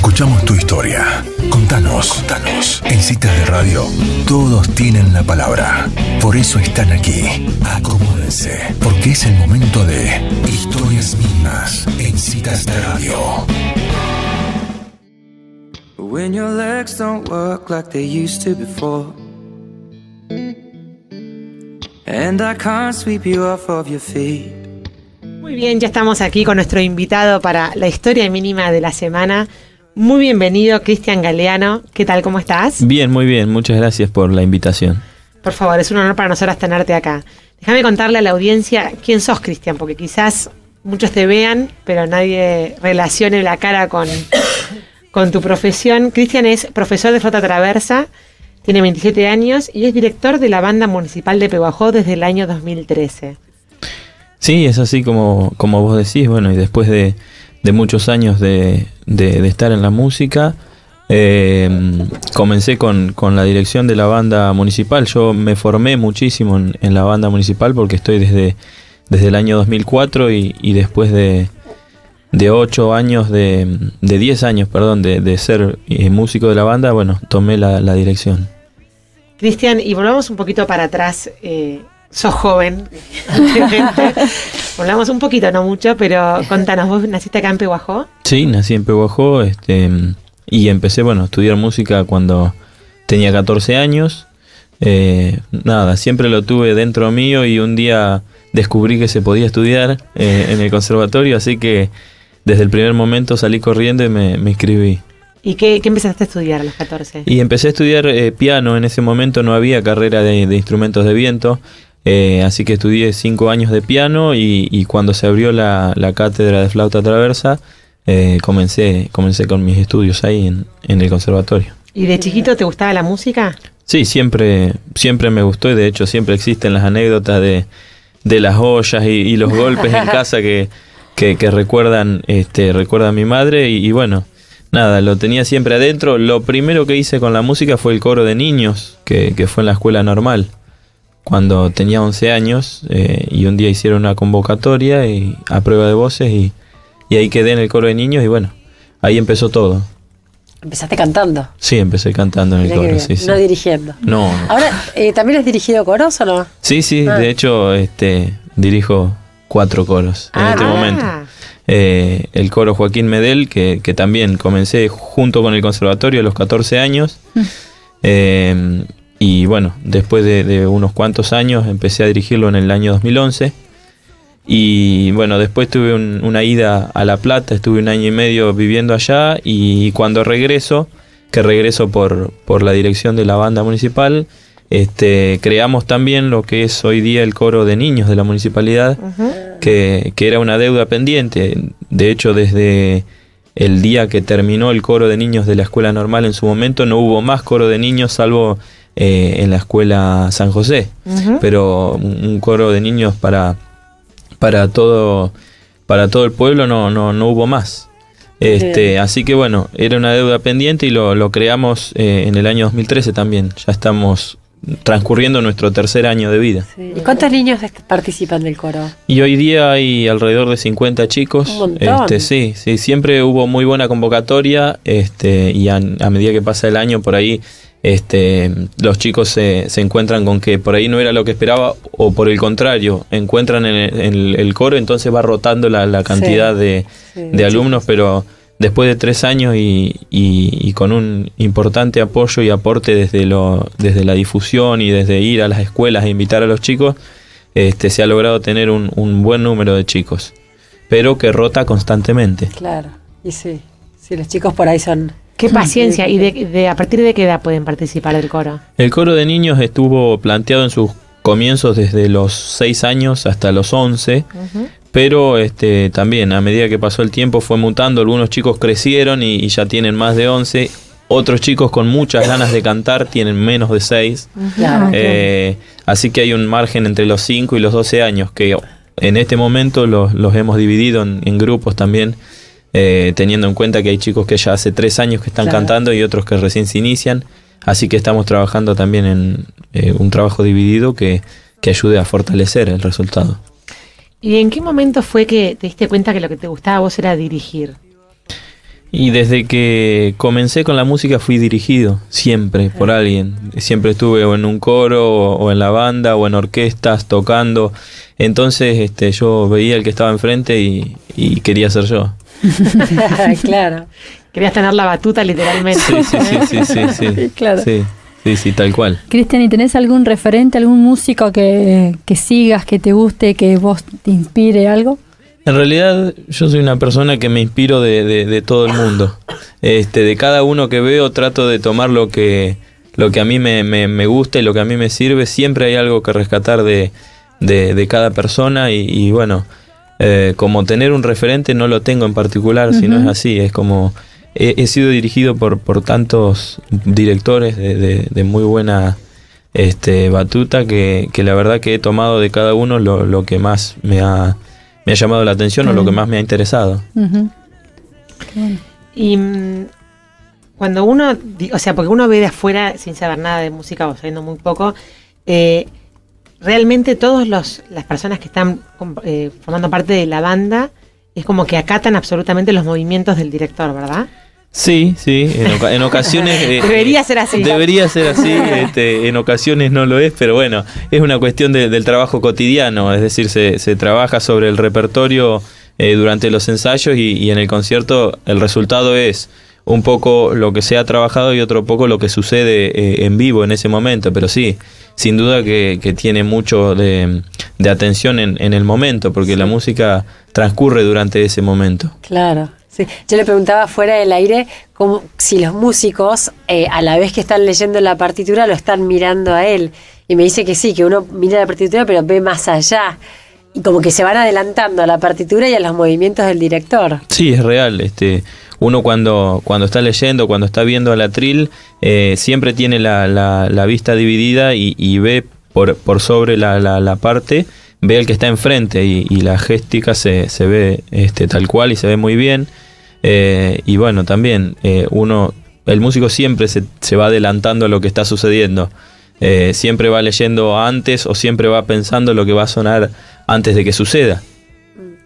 Escuchamos tu historia. Contanos. Contanos. En citas de radio, todos tienen la palabra. Por eso están aquí. Acomódense, porque es el momento de historias mínimas en citas de radio. Muy bien, ya estamos aquí con nuestro invitado para la historia mínima de la semana. Muy bienvenido, Cristian Galeano. ¿Qué tal? ¿Cómo estás? Bien, muy bien. Muchas gracias por la invitación. Por favor, es un honor para nosotros tenerte acá. Déjame contarle a la audiencia quién sos, Cristian, porque quizás muchos te vean, pero nadie relacione la cara con, con tu profesión. Cristian es profesor de flota traversa, tiene 27 años y es director de la banda municipal de Peguajó desde el año 2013. Sí, es así como, como vos decís, bueno, y después de de muchos años de, estar en la música. Em, comencé con, la dirección de la banda municipal. Yo me formé muchísimo en, la banda municipal porque estoy desde, desde el año 2004 y, después de, ocho 8 años, de, de 10 años, perdón, de, ser eh, músico de la banda, bueno, tomé la, dirección. Cristian, y volvamos un poquito para atrás eh, sos joven, hablamos un poquito, no mucho, pero contanos, vos naciste acá en Pehuajó. Sí, nací en Pehuajó este, y empecé, bueno, a estudiar música cuando tenía 14 años. Eh, nada, siempre lo tuve dentro mío y un día descubrí que se podía estudiar eh, en el conservatorio, así que desde el primer momento salí corriendo y me, me inscribí. ¿Y qué, qué, empezaste a estudiar a los 14? Y empecé a estudiar eh, piano, en ese momento no había carrera de, instrumentos de viento, eh, así que estudié cinco años de piano y, cuando se abrió la, cátedra de flauta traversa, eh, comencé, comencé con mis estudios ahí en, el conservatorio. ¿Y de chiquito te gustaba la música? Sí, siempre, siempre me gustó y de hecho siempre existen las anécdotas de, las ollas y, los golpes en casa que, recuerdan, este, a mi madre y, bueno, nada, lo tenía siempre adentro. Lo primero que hice con la música fue el coro de niños, que fue en la escuela normal cuando tenía 11 años eh, y un día hicieron una convocatoria y, a prueba de voces y, ahí quedé en el coro de niños y bueno, ahí empezó todo. ¿Empezaste cantando? Sí, empecé cantando en el coro, sí, No dirigiendo. No. Ahora, eh, ¿también has dirigido coros o no? Sí, sí, ah. de hecho este, dirijo cuatro coros en este ah. momento. Eh, el coro Joaquín Medel, que, también comencé junto con el conservatorio a los 14 años. Mm. Y bueno, después de, unos cuantos años empecé a dirigirlo en el año 2011. Y bueno, después tuve una ida a La Plata, estuve un año y medio viviendo allá y cuando regreso, que regreso por, por la dirección de la banda municipal, este, creamos también lo que es hoy día el coro de niños de la municipalidad, que, que, era una deuda pendiente. De hecho, desde el día que terminó el coro de niños de la escuela normal en su momento, no hubo más coro de niños, salvo eh, en la escuela San José, pero un coro de niños para, para, todo, para todo el pueblo no, no, no hubo más. Este, así que bueno, era una deuda pendiente y lo, creamos eh, en el año 2013 también. Ya estamos transcurriendo nuestro tercer año de vida. ¿Y cuántos niños participan del coro? Y hoy día hay alrededor de 50 chicos. Este, sí, sí, siempre hubo muy buena convocatoria este, y a medida que pasa el año por ahí este, los chicos se, encuentran con que por ahí no era lo que esperaba o por el contrario, encuentran en el, el coro, entonces va rotando la, cantidad de, alumnos, pero después de tres años y, con un importante apoyo y aporte desde, lo, desde la difusión y desde ir a las escuelas e invitar a los chicos, este, se ha logrado tener un, buen número de chicos, pero que rota constantemente. Claro, y sí, sí, los chicos por ahí son Qué paciencia. Eh, ¿Y eh, de, a partir de qué edad pueden participar del coro? El coro de niños estuvo planteado en sus comienzos desde los 6 años hasta los 11. Pero este, también a medida que pasó el tiempo fue mutando, algunos chicos crecieron y, ya tienen más de 11, otros chicos con muchas ganas de cantar tienen menos de 6. Ah, eh, así que hay un margen entre los 5 y los 12 años que en este momento los, hemos dividido en, grupos también eh, teniendo en cuenta que hay chicos que ya hace tres años que están cantando y otros que recién se inician. Así que estamos trabajando también en eh, un trabajo dividido que, ayude a fortalecer el resultado. ¿Y en qué momento fue que te diste cuenta que lo que te gustaba a vos era dirigir? Y desde que comencé con la música fui dirigido, siempre, por alguien. Siempre estuve o en un coro, o en la banda, o en orquestas, tocando. Entonces este, yo veía el que estaba enfrente y quería ser yo. claro. Querías tener la batuta literalmente. Sí, sí, sí, sí, sí, claro. Sí. Sí, tal cual. Cristian, ¿y tenés algún referente, algún músico que, que sigas, que te guste, que vos te inspire algo? En realidad, yo soy una persona que me inspiro de, de, todo el mundo. Este, de cada uno que veo, trato de tomar lo que, lo que a mí me, me, me gusta y lo que a mí me sirve. Siempre hay algo que rescatar de, de cada persona y bueno, eh, como tener un referente no lo tengo en particular, si no es así, es como he, sido dirigido por, por tantos directores de, muy buena este, batuta que, la verdad que he tomado de cada uno lo, que más me ha, llamado la atención o lo que más me ha interesado. Y mm, cuando uno, o sea, porque uno ve de afuera sin saber nada de música o sabiendo muy poco, eh, realmente todas las personas que están eh, formando parte de la banda es como que acatan absolutamente los movimientos del director, ¿verdad? Sí, sí, en, ocasiones... Eh, debería ser así. Debería ser así, este, en ocasiones no lo es, pero bueno, es una cuestión del trabajo cotidiano, es decir, se, trabaja sobre el repertorio eh, durante los ensayos y, y en el concierto el resultado es un poco lo que se ha trabajado y otro poco lo que sucede en vivo en ese momento, pero sí, sin duda que, tiene mucho de, atención en, el momento, porque la música transcurre durante ese momento. Claro. Sí. Yo le preguntaba fuera del aire cómo, si los músicos, eh, a la vez que están leyendo la partitura, lo están mirando a él. Y me dice que sí, que uno mira la partitura, pero ve más allá. Y como que se van adelantando a la partitura y a los movimientos del director. Sí, es real. Este, uno cuando, cuando está leyendo, cuando está viendo al atril, eh, siempre tiene la, vista dividida y, ve por, sobre la, parte, ve al que está enfrente y, la gestica se, ve este, tal cual y se ve muy bien. Eh, y bueno, también eh, uno, el músico siempre se, va adelantando a lo que está sucediendo. siempre va leyendo antes o siempre va pensando lo que va a sonar antes de que suceda.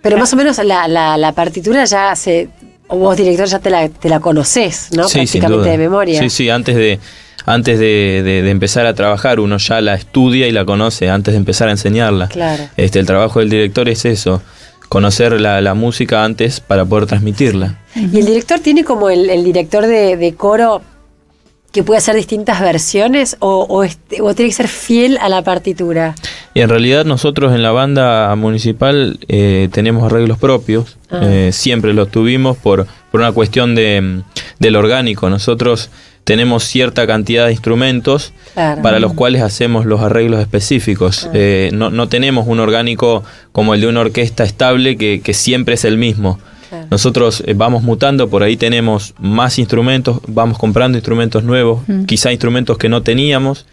Pero más o menos la, la partitura ya se vos director ya te la, te la conocés, ¿no? Sí, Prácticamente de memoria. Sí, sí, antes de antes de, empezar a trabajar uno ya la estudia y la conoce antes de empezar a enseñarla. Claro. Este, el trabajo del director es eso, conocer la, música antes para poder transmitirla. Y el director tiene como el, director de coro que puede hacer distintas versiones o, tiene que ser fiel a la partitura? Y en realidad nosotros en la banda municipal eh, tenemos arreglos propios, ah. eh, siempre los tuvimos por, una cuestión del orgánico. Nosotros tenemos cierta cantidad de instrumentos para los cuales hacemos los arreglos específicos. Ah. Eh, no, tenemos un orgánico como el de una orquesta estable que siempre es el mismo. Nosotros eh, vamos mutando, por ahí tenemos más instrumentos, vamos comprando instrumentos nuevos, mm. quizá instrumentos que no teníamos.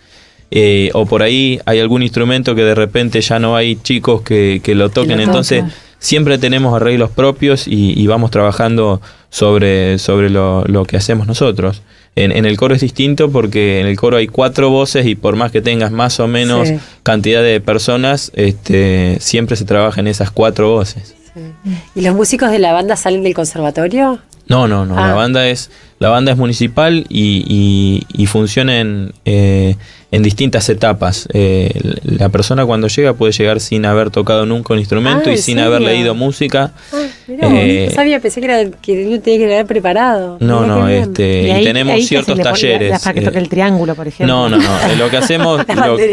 Eh, o por ahí hay algún instrumento que de repente ya no hay chicos que, lo toquen. Entonces, siempre tenemos arreglos propios y, vamos trabajando sobre, sobre lo, que hacemos nosotros. En, el coro es distinto porque en el coro hay cuatro voces y por más que tengas más o menos cantidad de personas, este, siempre se trabaja en esas cuatro voces. ¿Y los músicos de la banda salen del conservatorio? No, no, no. La ah. banda es la banda es municipal y, y, funciona en, eh, en, distintas etapas. Eh, la persona cuando llega puede llegar sin haber tocado nunca un instrumento ah, y sin haber leído música. Ah, eh, sabía, pensé que, era, tenía que haber preparado. No, no, este, y, tenemos ciertos talleres. para que toque el triángulo, por ejemplo. No, no, no. lo que hacemos,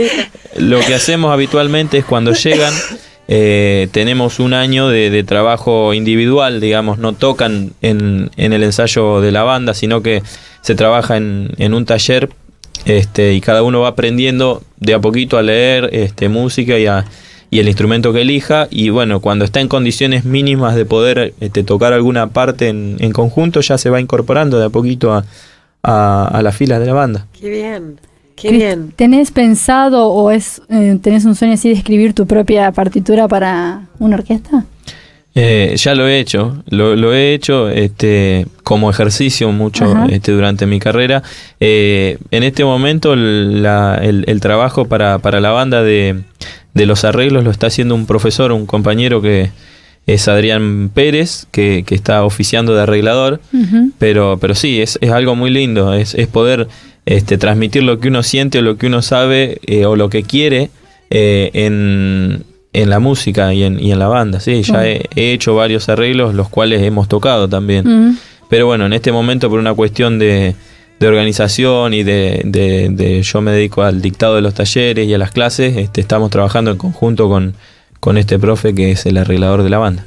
lo que hacemos habitualmente es cuando llegan. Eh, tenemos un año de, trabajo individual, digamos, no tocan en, el ensayo de la banda, sino que se trabaja en, un taller este, y cada uno va aprendiendo de a poquito a leer este, música y, el instrumento que elija. Y bueno, cuando está en condiciones mínimas de poder este, tocar alguna parte en, conjunto, ya se va incorporando de a poquito a, a las filas de la banda. Qué bien. ¿Tenés pensado o es eh, tenés un sueño así de escribir tu propia partitura para una orquesta? Eh, ya lo he hecho, lo, he hecho este, como ejercicio mucho este, durante mi carrera. Eh, en este momento el, trabajo para, la banda de, los arreglos lo está haciendo un profesor, un compañero que, es Adrián Pérez, que, está oficiando de arreglador, pero, pero sí, es, algo muy lindo, es poder este, transmitir lo que uno siente o lo que uno sabe eh, o lo que quiere eh, en, la música y en, la banda. Sí, ya he, hecho varios arreglos los cuales hemos tocado también. Pero bueno, en este momento por una cuestión de, organización y de, yo me dedico al dictado de los talleres y a las clases, este, estamos trabajando en conjunto con, con este profe que es el arreglador de la banda.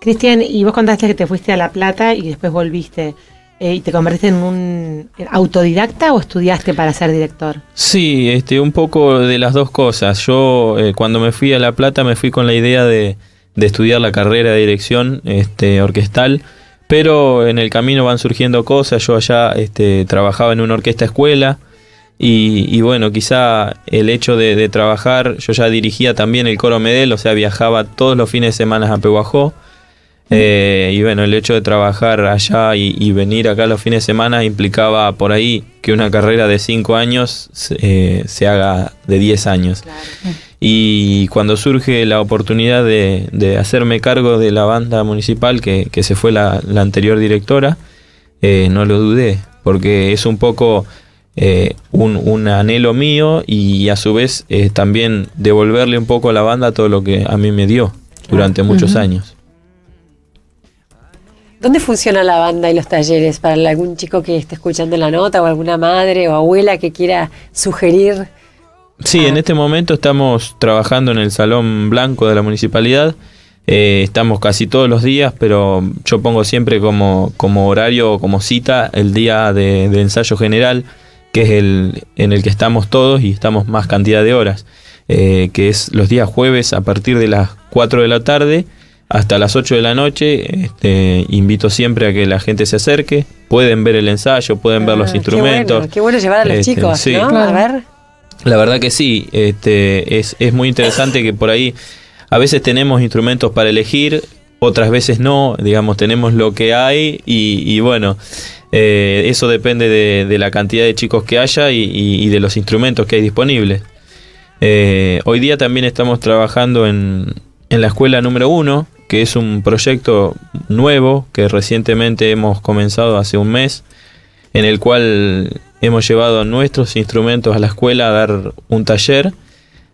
Cristian, y vos contaste que te fuiste a La Plata y después volviste. Eh, ¿Y te convertiste en un autodidacta o estudiaste para ser director? Sí, este, un poco de las dos cosas. Yo eh, cuando me fui a La Plata me fui con la idea de, estudiar la carrera de dirección este, orquestal, pero en el camino van surgiendo cosas. Yo allá este, trabajaba en una orquesta escuela y, bueno, quizá el hecho de, de, trabajar, yo ya dirigía también el coro Medel, o sea, viajaba todos los fines de semana a Pehuajó eh, y bueno, el hecho de trabajar allá y, venir acá los fines de semana implicaba por ahí que una carrera de cinco años se eh, haga de 10 años. Y cuando surge la oportunidad de, hacerme cargo de la banda municipal, que, se fue la, anterior directora, eh, no lo dudé, porque es un poco un, anhelo mío y a su vez también devolverle un poco a la banda todo lo que a mí me dio durante muchos años. ¿Dónde funciona la banda y los talleres para algún chico que esté escuchando la nota o alguna madre o abuela que quiera sugerir? Sí, ah. en este momento estamos trabajando en el Salón Blanco de la Municipalidad. Eh, estamos casi todos los días, pero yo pongo siempre como, horario o como cita el día de, ensayo general, que es el en el que estamos todos y estamos más cantidad de horas, eh, que es los días jueves a partir de las 4 de la tarde hasta las 8 de la noche. Este, invito siempre a que la gente se acerque. Pueden ver el ensayo, pueden ver los ah, instrumentos. Qué bueno, llevar a los este, chicos, ¿no? A ver. La verdad que sí, este, es, muy interesante que por ahí a veces tenemos instrumentos para elegir, otras veces no, digamos, tenemos lo que hay y, bueno, eh, eso depende de, la cantidad de chicos que haya y, de los instrumentos que hay disponibles. Eh, hoy día también estamos trabajando en, en la escuela número uno, que es un proyecto nuevo que recientemente hemos comenzado hace un mes, en el cual hemos llevado nuestros instrumentos a la escuela a dar un taller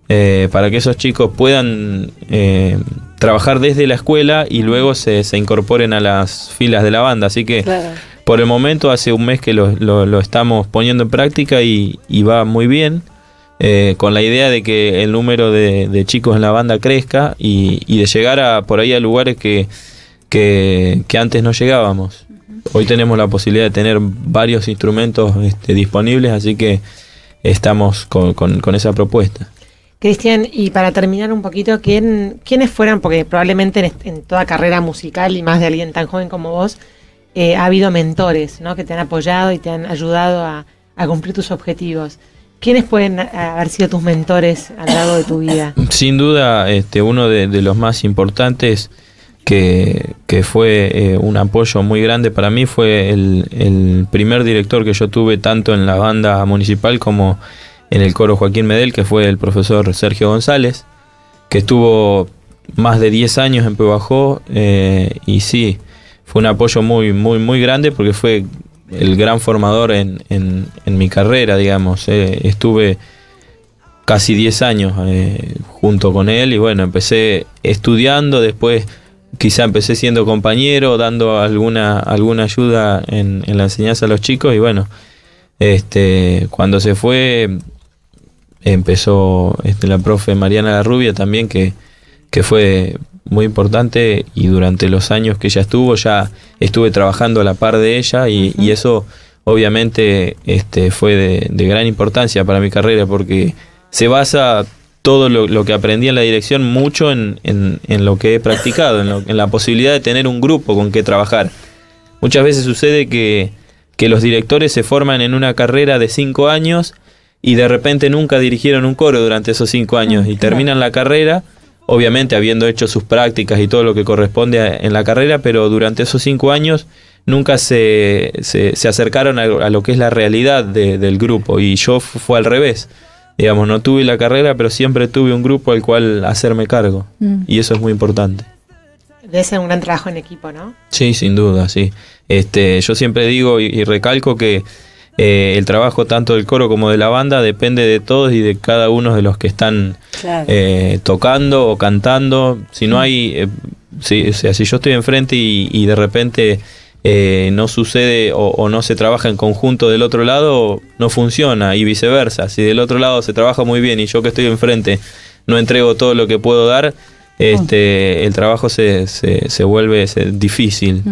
eh, para que esos chicos puedan eh, trabajar desde la escuela y luego se, incorporen a las filas de la banda. Así que por el momento hace un mes que lo, estamos poniendo en práctica y va muy bien. Eh, con la idea de que el número de, chicos en la banda crezca y, de llegar a, por ahí a lugares que, antes no llegábamos. Hoy tenemos la posibilidad de tener varios instrumentos este, disponibles, así que estamos con, esa propuesta. Cristian, y para terminar un poquito, ¿quiénes fueran? Porque probablemente en, toda carrera musical y más de alguien tan joven como vos, eh, ha habido mentores que te han apoyado y te han ayudado a cumplir tus objetivos. ¿Quiénes pueden haber sido tus mentores a lo largo de tu vida? Sin duda, este, uno de, los más importantes que, fue eh, un apoyo muy grande para mí fue el, primer director que yo tuve tanto en la banda municipal como en el coro Joaquín Medel, que fue el profesor Sergio González, que estuvo más de 10 años en Pebajó eh, y sí, fue un apoyo muy, muy, muy grande porque fue el gran formador en, mi carrera, digamos. Eh, estuve casi 10 años eh, junto con él y bueno, empecé estudiando, después quizá empecé siendo compañero, dando alguna, alguna ayuda en, la enseñanza a los chicos y bueno, este, cuando se fue empezó este, la profe Mariana La Rubia también que, que fue muy importante y durante los años que ella estuvo ya estuve trabajando a la par de ella y, eso obviamente este, fue de, gran importancia para mi carrera porque se basa todo lo, que aprendí en la dirección mucho en, lo que he practicado, en, la posibilidad de tener un grupo con que trabajar. Muchas veces sucede que, que los directores se forman en una carrera de cinco años y de repente nunca dirigieron un coro durante esos cinco años ah, y terminan la carrera obviamente habiendo hecho sus prácticas y todo lo que corresponde en la carrera, pero durante esos cinco años nunca se, se, acercaron a, lo que es la realidad del grupo y yo fue al revés. Digamos, no tuve la carrera, pero siempre tuve un grupo al cual hacerme cargo mm. y eso es muy importante. Debe ser un gran trabajo en equipo, ¿no? Sí, sin duda, sí. Este, yo siempre digo y recalco que eh, el trabajo tanto del coro como de la banda depende de todos y de cada uno de los que están eh, tocando o cantando. Si no mm. hay, eh, si, yo estoy enfrente y, de repente no sucede o, no se trabaja en conjunto del otro lado, no funciona y viceversa. Si del otro lado se trabaja muy bien y yo que estoy enfrente no entrego todo lo que puedo dar, mm. este, el trabajo se, se, vuelve difícil.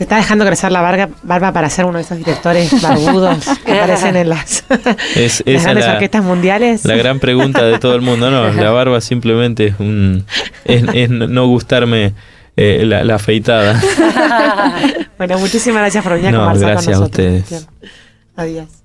Te está dejando crecer la barba, barba para ser uno de esos directores barbudos que aparecen en las, grandes orquestas mundiales. La gran pregunta de todo el mundo, no, la barba simplemente es, un, no gustarme eh, la, afeitada. bueno, muchísimas gracias por venir a conversar con nosotros. Gracias a ustedes. Adiós.